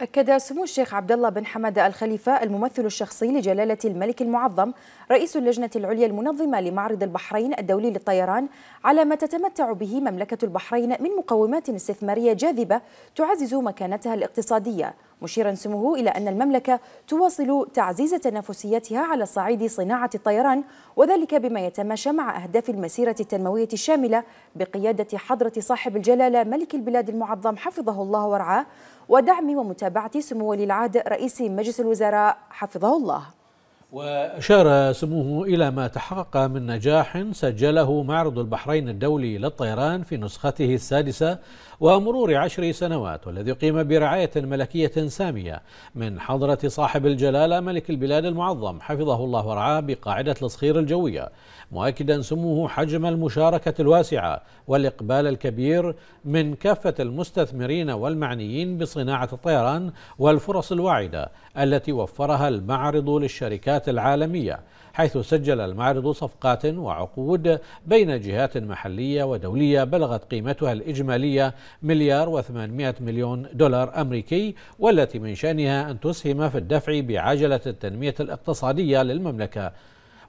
أكد سمو الشيخ عبد الله بن حمد الخليفة الممثل الشخصي لجلالة الملك المعظم رئيس اللجنة العليا المنظمة لمعرض البحرين الدولي للطيران على ما تتمتع به مملكة البحرين من مقومات استثمارية جاذبة تعزز مكانتها الاقتصادية مشيرا سموه إلى أن المملكة تواصل تعزيز تنافسيتها على صعيد صناعة الطيران وذلك بما يتماشى مع أهداف المسيرة التنموية الشاملة بقيادة حضرة صاحب الجلالة ملك البلاد المعظم حفظه الله ورعاه ودعم ومتابعة سمو ولي العهد رئيس مجلس الوزراء حفظه الله وأشار سموه إلى ما تحقق من نجاح سجله معرض البحرين الدولي للطيران في نسخته السادسة ومرور عشر سنوات والذي قيم برعاية ملكية سامية من حضرة صاحب الجلالة ملك البلاد المعظم حفظه الله ورعاه بقاعدة الصخير الجوية مؤكدا سموه حجم المشاركة الواسعة والإقبال الكبير من كافة المستثمرين والمعنيين بصناعة الطيران والفرص الواعدة التي وفرها المعرض للشركات الشركات العالمية حيث سجل المعرض صفقات وعقود بين جهات محلية ودولية بلغت قيمتها الإجمالية مليار و800 مليون دولار أمريكي والتي من شأنها أن تسهم في الدفع بعجلة التنمية الاقتصادية للمملكة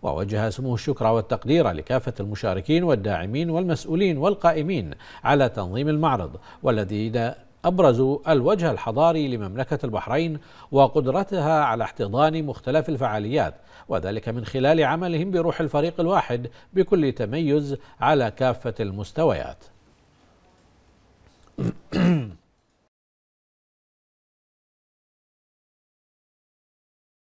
ووجه سموه الشكر والتقدير لكافة المشاركين والداعمين والمسؤولين والقائمين على تنظيم المعرض والذي أبرزوا الوجه الحضاري لمملكة البحرين وقدرتها على احتضان مختلف الفعاليات وذلك من خلال عملهم بروح الفريق الواحد بكل تميز على كافة المستويات